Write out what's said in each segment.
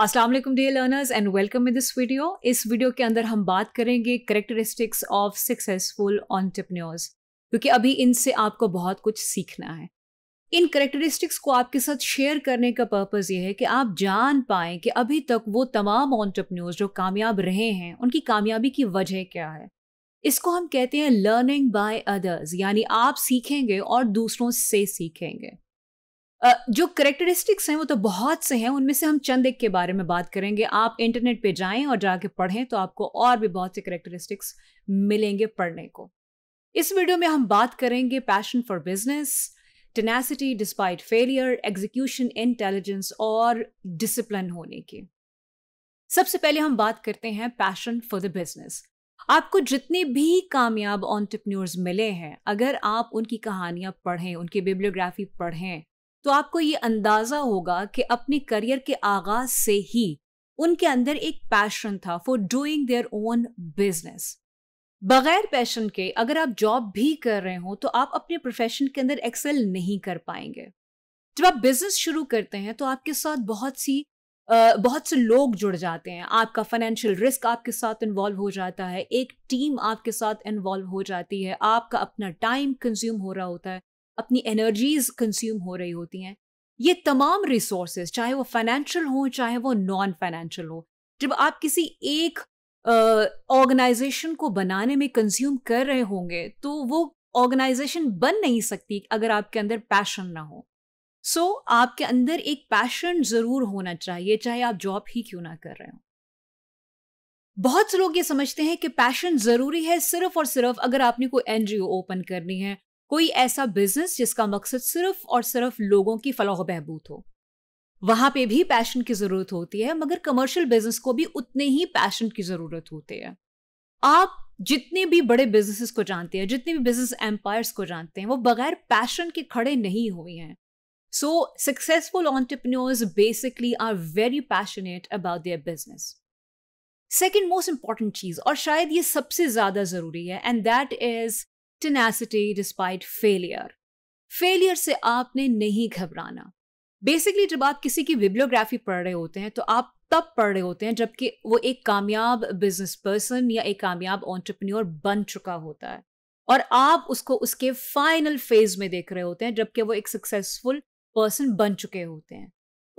Aslam dear learners and welcome in this video इस video के अंदर हम बात करेंगे करेक्टरिस्टिक्स ऑफ सक्सेसफुल ऑन्टरप्रन्योर्स क्योंकि अभी इनसे आपको बहुत कुछ सीखना है इन करेक्टरिस्टिक्स को आपके साथ शेयर करने का पर्पज़ ये है कि आप जान पाएं कि अभी तक वो तमाम ऑन्टरप्रन्योर्स जो कामयाब रहे हैं उनकी कामयाबी की वजह क्या है इसको हम कहते हैं लर्निंग बाय अदर्स यानी आप सीखेंगे और दूसरों से सीखेंगे जो करेक्टरिस्टिक्स हैं वो तो बहुत से हैं उनमें से हम चंद एक के बारे में बात करेंगे आप इंटरनेट पे जाएं और जाके पढ़ें तो आपको और भी बहुत से करेक्टरिस्टिक्स मिलेंगे पढ़ने को इस वीडियो में हम बात करेंगे passion for business tenacity despite failure execution intelligence और डिसिप्लिन होने की सबसे पहले हम बात करते हैं पैशन फॉर द बिजनेस आपको जितने भी कामयाब ऑन्टरप्रन्योर्स मिले हैं अगर आप उनकी कहानियां पढ़ें उनकी बिब्लियोग्राफी पढ़ें तो आपको ये अंदाजा होगा कि अपने करियर के आगाज से ही उनके अंदर एक पैशन था for doing their own business बगैर पैशन के अगर आप जॉब भी कर रहे हो तो आप अपने प्रोफेशन के अंदर एक्सेल नहीं कर पाएंगे जब आप बिजनेस शुरू करते हैं तो आपके साथ बहुत सी आ, बहुत से लोग जुड़ जाते हैं आपका फाइनेंशियल रिस्क आपके साथ इन्वॉल्व हो जाता है एक टीम आपके साथ इन्वॉल्व हो जाती है आपका अपना टाइम कंज्यूम हो रहा होता है अपनी एनर्जीज कंज्यूम हो रही होती हैं ये तमाम रिसोर्सेज चाहे वो फाइनेंशियल हो चाहे वो नॉन फाइनेंशियल हो जब आप किसी एक ऑर्गेनाइजेशन uh, को बनाने में कंज्यूम कर रहे होंगे तो वो ऑर्गेनाइजेशन बन नहीं सकती अगर आपके अंदर पैशन ना हो सो so, आपके अंदर एक पैशन जरूर होना चाहिए चाहे आप जॉब ही क्यों ना कर रहे हो बहुत से लोग ये समझते हैं कि पैशन जरूरी है सिर्फ और सिर्फ अगर आपने कोई एनजीओ ओपन करनी है कोई ऐसा बिजनेस जिसका मकसद सिर्फ और सिर्फ लोगों की फलाह बहबूद हो वहां पे भी पैशन की जरूरत होती है मगर कमर्शियल बिजनेस को भी उतने ही पैशन की जरूरत होती है आप जितने भी बड़े बिजनेसेस को जानते हैं जितने भी बिजनेस एम्पायर्स को जानते हैं वो बगैर पैशन के खड़े नहीं हुए हैं so successful entrepreneurs basically are very passionate about their business second most important चीज और शायद ये सबसे ज्यादा जरूरी है and that is tenacity despite failure. Failure से आपने नहीं घबराना बेसिकली जब आप किसी की बिब्लियोग्राफी पढ़ रहे होते हैं तो आप तब पढ़ रहे होते हैं जबकि वो एक कामयाब बिजनेस पर्सन या एक कामयाब ऑन्टरप्रन्योर बन चुका होता है और आप उसको उसके फाइनल फेज में देख रहे होते हैं जबकि वो एक सक्सेसफुल पर्सन बन चुके होते हैं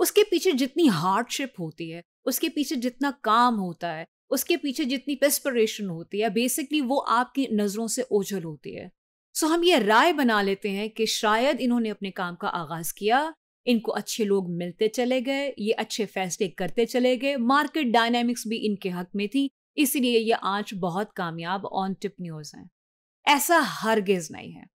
उसके पीछे जितनी हार्डशिप होती है उसके पीछे जितना काम होता है उसके पीछे जितनी पेस्परेशन होती है बेसिकली वो आपकी नज़रों से ओझल होती है सो हम ये राय बना लेते हैं कि शायद इन्होंने अपने काम का आगाज़ किया इनको अच्छे लोग मिलते चले गए ये अच्छे फैसले करते चले गए मार्केट डायनेमिक्स भी इनके हक में थी इसलिए ये आज बहुत कामयाब ऑनटरप्न्योर्स हैं ऐसा हरगिज नहीं है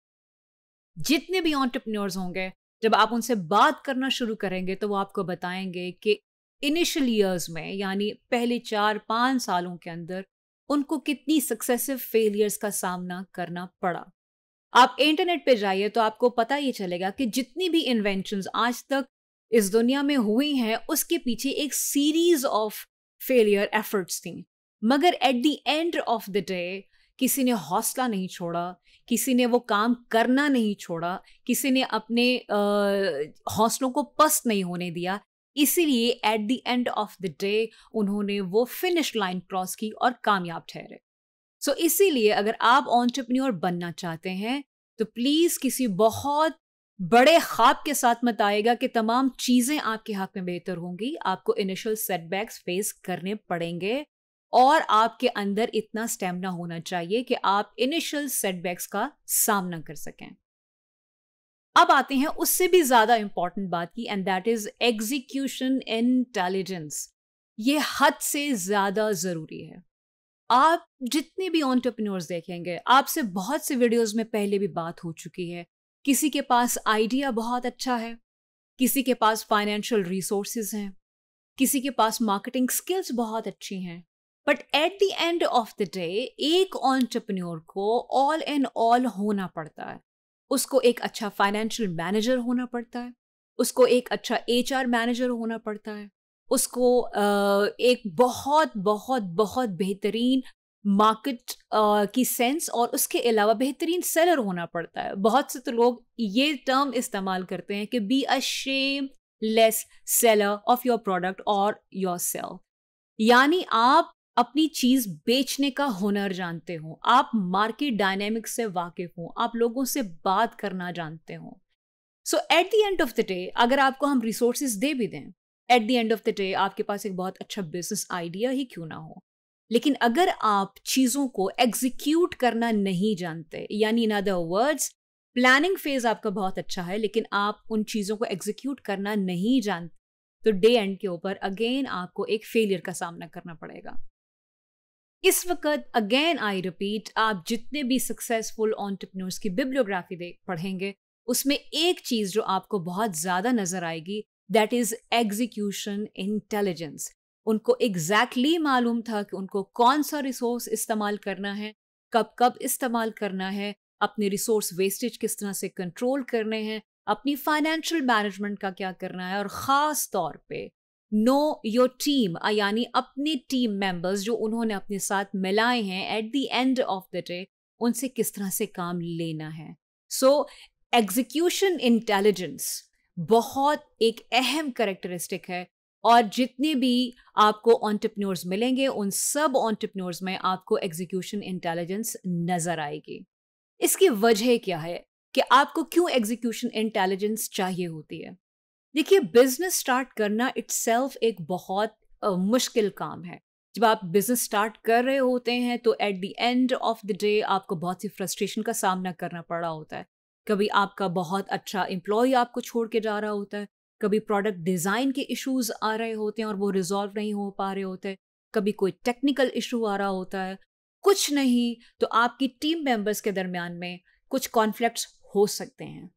जितने भी ऑनटरप्न्योर्स होंगे जब आप उनसे बात करना शुरू करेंगे तो वो आपको बताएंगे कि इनिशियल ईयर्स में यानी पहले चार पाँच सालों के अंदर उनको कितनी सक्सेसिव फेलियर्स का सामना करना पड़ा आप इंटरनेट पे जाइए तो आपको पता ही चलेगा कि जितनी भी इन्वेंशंस आज तक इस दुनिया में हुई हैं उसके पीछे एक सीरीज ऑफ फेलियर एफर्ट्स थी मगर at the end of the day किसी ने हौसला नहीं छोड़ा किसी ने वो काम करना नहीं छोड़ा किसी ने अपने हौसलों को पस्त नहीं होने दिया इसीलिए at the end of the day उन्होंने वो फिनिश लाइन क्रॉस की और कामयाब ठहरे सो so, इसीलिए अगर आप ऑन्टरप्रन्योर बनना चाहते हैं तो प्लीज़ किसी बहुत बड़े ख्वाब के साथ मत आएगा कि तमाम चीज़ें आपके हक में बेहतर होंगी आपको इनिशियल सेटबैक्स फेस करने पड़ेंगे और आपके अंदर इतना स्टेमिना होना चाहिए कि आप इनिशियल सेटबैक्स का सामना कर सकें अब आते हैं उससे भी ज्यादा इंपॉर्टेंट बात की and that is execution intelligence ये हद से ज्यादा जरूरी है आप जितने भी ऑन्टरप्रनोर्स देखेंगे आपसे बहुत से वीडियोस में पहले भी बात हो चुकी है किसी के पास आइडिया बहुत अच्छा है किसी के पास फाइनेंशियल रिसोर्सेज हैं किसी के पास मार्केटिंग स्किल्स बहुत अच्छी हैं but at the end of the day एक ऑन्टरप्रनोर को ऑल एंड ऑल होना पड़ता है उसको एक अच्छा फाइनेंशियल मैनेजर होना पड़ता है उसको एक अच्छा एच मैनेजर होना पड़ता है उसको एक बहुत बहुत बहुत बेहतरीन मार्केट की सेंस और उसके अलावा बेहतरीन सेलर होना पड़ता है बहुत से तो लोग ये टर्म इस्तेमाल करते हैं कि be a shameless seller of your product और योर सेल यानी आप अपनी चीज बेचने का हुनर जानते हो आप मार्केट डायनेमिक्स से वाकिफ हो आप लोगों से बात करना जानते हो so at the end of the day अगर आपको हम रिसोर्सेज दे भी दें at the end of the day आपके पास एक बहुत अच्छा बिजनेस आइडिया ही क्यों ना हो लेकिन अगर आप चीज़ों को एग्जीक्यूट करना नहीं जानते यानी in other words planning phase आपका बहुत अच्छा है लेकिन आप उन चीज़ों को एग्जीक्यूट करना नहीं जानते तो डे एंड के ऊपर अगेन आपको एक फेलियर का सामना करना पड़ेगा इस वक्त अगेन आई रिपीट आप जितने भी सक्सेसफुल ऑन्टरप्रनोर्स की बिब्लियोग्राफी देख पढ़ेंगे उसमें एक चीज़ जो आपको बहुत ज़्यादा नज़र आएगी दैट इज़ एग्जीक्यूशन इंटेलिजेंस उनको एग्जैक्टली exactly मालूम था कि उनको कौन सा रिसोर्स इस्तेमाल करना है कब कब इस्तेमाल करना है अपने रिसोर्स वेस्टेज किस तरह से कंट्रोल करने हैं अपनी फाइनेंशियल मैनेजमेंट का क्या करना है और ख़ास तौर पे नो योर टीम यानी अपने टीम मेंबर्स जो उन्होंने अपने साथ मिलाए हैं at the end of the day उनसे किस तरह से काम लेना है सो एग्जीक्यूशन इंटेलिजेंस बहुत एक अहम करेक्टरिस्टिक है और जितने भी आपको ऑन्टरप्रनोर्स मिलेंगे उन सब ऑन्टरप्रनोर्स में आपको एग्जीक्यूशन इंटेलिजेंस नज़र आएगी इसकी वजह क्या है कि आपको क्यों एग्जीक्यूशन इंटेलिजेंस चाहिए होती है देखिए बिजनेस स्टार्ट करना इट एक बहुत आ, मुश्किल काम है जब आप बिजनेस स्टार्ट कर रहे होते हैं तो at the end of the day आपको बहुत सी फ्रस्ट्रेशन का सामना करना पड़ा होता है कभी आपका बहुत अच्छा एम्प्लॉय आपको छोड़ के जा रहा होता है कभी प्रोडक्ट डिज़ाइन के इश्यूज आ रहे होते हैं और वो रिजॉल्व नहीं हो पा रहे होते कभी कोई टेक्निकल इशू आ रहा होता है कुछ नहीं तो आपकी टीम मेंबर्स के दरमियान में कुछ कॉन्फ्लिक्ट हो सकते हैं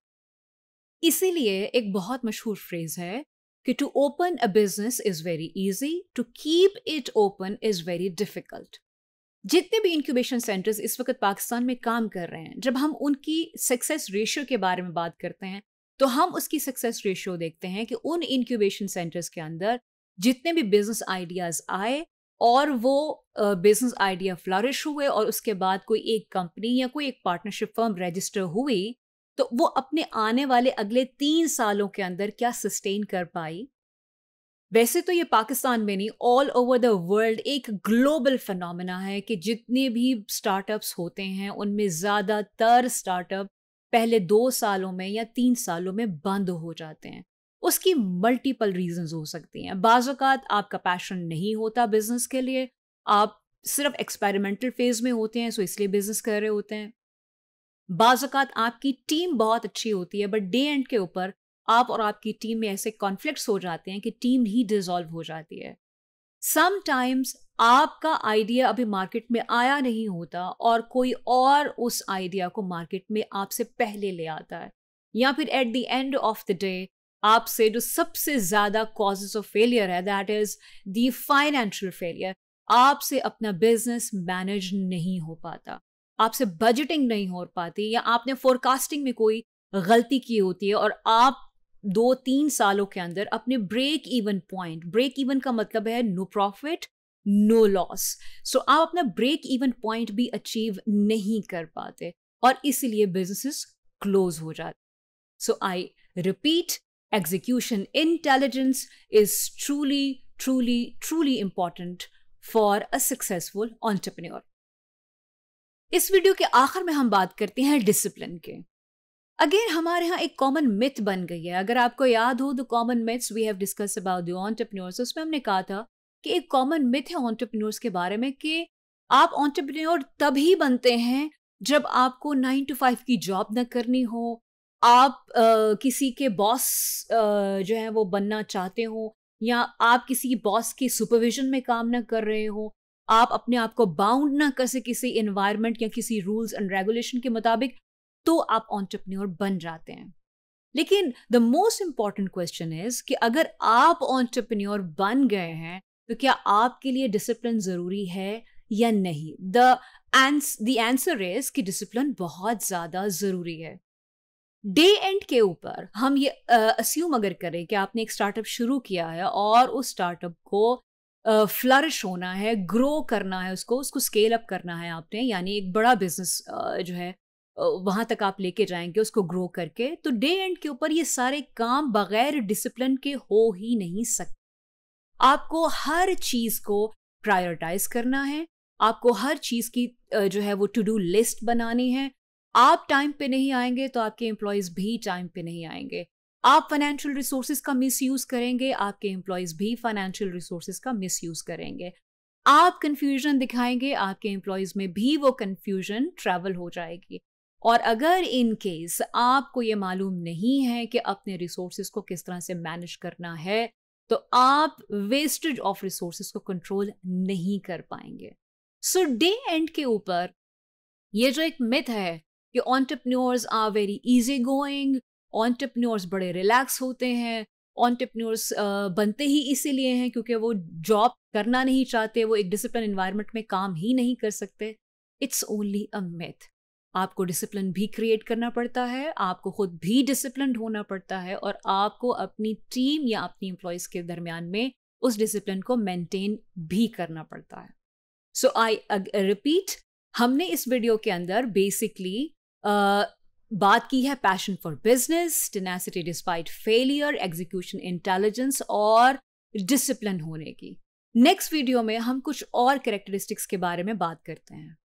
इसीलिए एक बहुत मशहूर फ्रेज है कि to open a business is very easy to keep it open is very difficult जितने भी इंक्यूबेशन सेंटर्स इस वक्त पाकिस्तान में काम कर रहे हैं जब हम उनकी सक्सेस रेशियो के बारे में बात करते हैं तो हम उसकी सक्सेस रेशियो देखते हैं कि उन इंक्यूबेशन सेंटर्स के अंदर जितने भी बिजनेस आइडियाज आए और वो बिजनेस आइडिया फ्लारिश हुए और उसके बाद कोई एक कंपनी या कोई एक पार्टनरशिप फर्म रजिस्टर हुई तो वो अपने आने वाले अगले तीन सालों के अंदर क्या सस्टेन कर पाई वैसे तो ये पाकिस्तान में नहीं ऑल ओवर द वर्ल्ड एक ग्लोबल फनोमिना है कि जितने भी स्टार्टअप्स होते हैं उनमें ज़्यादातर स्टार्टअप पहले दो सालों में या तीन सालों में बंद हो जाते हैं उसकी मल्टीपल रीजंस हो सकती हैं बाज़ात आपका पैशन नहीं होता बिजनेस के लिए आप सिर्फ एक्सपेरिमेंटल फेज में होते हैं सो इसलिए बिजनेस कर रहे होते हैं बाज़ात आपकी टीम बहुत अच्छी होती है बट डे एंड के ऊपर आप और आपकी टीम में ऐसे कॉन्फ्लिक्ट हो जाते हैं कि टीम ही डिजॉल्व हो जाती है समटाइम्स आपका आइडिया अभी मार्केट में आया नहीं होता और कोई और उस आइडिया को मार्केट में आपसे पहले ले आता है या फिर at the end of the day आपसे जो सबसे ज्यादा कॉजेज ऑफ फेलियर है that is the financial failure आपसे अपना बिजनेस मैनेज नहीं हो पाता आपसे बजटिंग नहीं हो पाती या आपने फोरकास्टिंग में कोई गलती की होती है और आप दो तीन सालों के अंदर अपने break even point break even का मतलब है no profit no loss so आप अपना ब्रेक इवन पॉइंट भी अचीव नहीं कर पाते और इसलिए बिजनेसेस क्लोज हो जाते so I repeat execution intelligence is truly truly truly important for a successful entrepreneur इस वीडियो के आखिर में हम बात करते हैं डिसिप्लिन के अगेन हमारे यहाँ एक कॉमन मिथ बन गई है अगर आपको याद हो the common myths we have discuss about the उसमें हमने कहा था कि एक कॉमन मिथ है ऑन्टरप्रन्योर्स के बारे में कि आप ऑन्टरप्रन्योर तभी बनते हैं जब आपको नाइन टू फाइव की जॉब ना करनी हो आप आ, किसी के बॉस जो है वो बनना चाहते हो या आप किसी बॉस के सुपरविजन में काम ना कर रहे हो आप अपने आप को बाउंड ना कर सके किसी इन्वायरमेंट या किसी रूल्स एंड रेगुलेशन के मुताबिक तो आप ऑन्टरप्रन्योर बन जाते हैं लेकिन the most important question is कि अगर आप ऑन्टरप्रन्योर बन गए हैं तो क्या आपके लिए डिसिप्लिन ज़रूरी है या नहीं द द आंसर इज कि डिसिप्लिन बहुत ज़्यादा ज़रूरी है डे एंड के ऊपर हम ये अस्यूम अगर करें कि आपने एक स्टार्टअप शुरू किया है और उस स्टार्टअप को फ्लरिश होना है ग्रो करना है उसको उसको स्केल अप करना है आपने यानी एक बड़ा बिजनेस जो है वहाँ तक आप लेके जाएंगे उसको ग्रो करके तो डे एंड के ऊपर ये सारे काम बगैर डिसिप्लिन के हो ही नहीं सकते आपको हर चीज़ को प्रायोरिटाइज करना है आपको हर चीज़ की जो है वो टू डू लिस्ट बनानी है आप टाइम पे नहीं आएंगे तो आपके एम्प्लॉयज़ भी टाइम पे नहीं आएंगे आप फाइनेंशियल रिसोर्सेज का मिसयूज करेंगे आपके एम्प्लॉयज भी फाइनेंशियल रिसोर्सेज का मिसयूज करेंगे आप कंफ्यूजन दिखाएंगे आपके एम्प्लॉयज में भी वो कंफ्यूजन ट्रेवल हो जाएगी और अगर इन केस आपको ये मालूम नहीं है कि अपने रिसोर्सेज को किस तरह से मैनेज करना है तो आप वेस्टेज ऑफ रिसोर्सेज को कंट्रोल नहीं कर पाएंगे सो डे एंड के ऊपर ये जो एक मिथ है कि entrepreneurs are very easy going entrepreneurs बड़े रिलैक्स होते हैं ऑन्टरप्रन्योर्स बनते ही इसीलिए हैं क्योंकि वो जॉब करना नहीं चाहते वो एक डिसिप्लिन इन्वायरमेंट में काम ही नहीं कर सकते इट्स ओनली अ मिथ आपको डिसिप्लिन भी क्रिएट करना पड़ता है आपको खुद भी डिसिप्लिन होना पड़ता है और आपको अपनी टीम या अपनी एम्प्लॉयज़ के दरमियान में उस डिसिप्लिन को मेंटेन भी करना पड़ता है सो आई रिपीट हमने इस वीडियो के अंदर बेसिकली बात की है passion for business tenacity despite failure execution intelligence और डिसिप्लिन होने की नेक्स्ट वीडियो में हम कुछ और कैरेक्टरिस्टिक्स के बारे में बात करते हैं